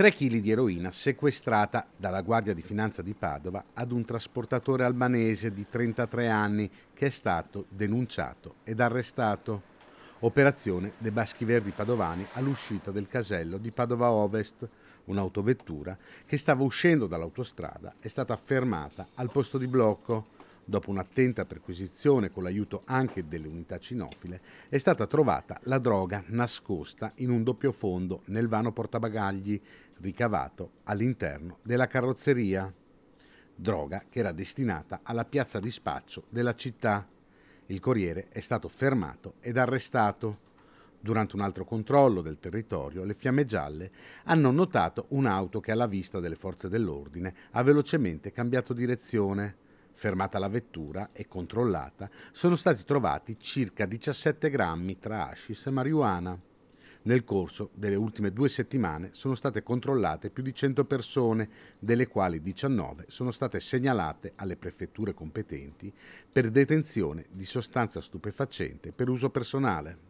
3 kg di eroina sequestrata dalla Guardia di Finanza di Padova ad un trasportatore albanese di 33 anni che è stato denunciato ed arrestato. Operazione dei Baschi Verdi Padovani all'uscita del casello di Padova Ovest. Un'autovettura che stava uscendo dall'autostrada è stata fermata al posto di blocco. Dopo un'attenta perquisizione con l'aiuto anche delle unità cinofile, è stata trovata la droga nascosta in un doppio fondo nel vano portabagagli ricavato all'interno della carrozzeria. Droga che era destinata alla piazza di spaccio della città. Il corriere è stato fermato ed arrestato. Durante un altro controllo del territorio, le fiamme gialle hanno notato un'auto che alla vista delle forze dell'ordine ha velocemente cambiato direzione fermata la vettura e controllata, sono stati trovati circa 17 grammi tra hashish e marijuana. Nel corso delle ultime due settimane sono state controllate più di 100 persone, delle quali 19 sono state segnalate alle prefetture competenti per detenzione di sostanza stupefacente per uso personale.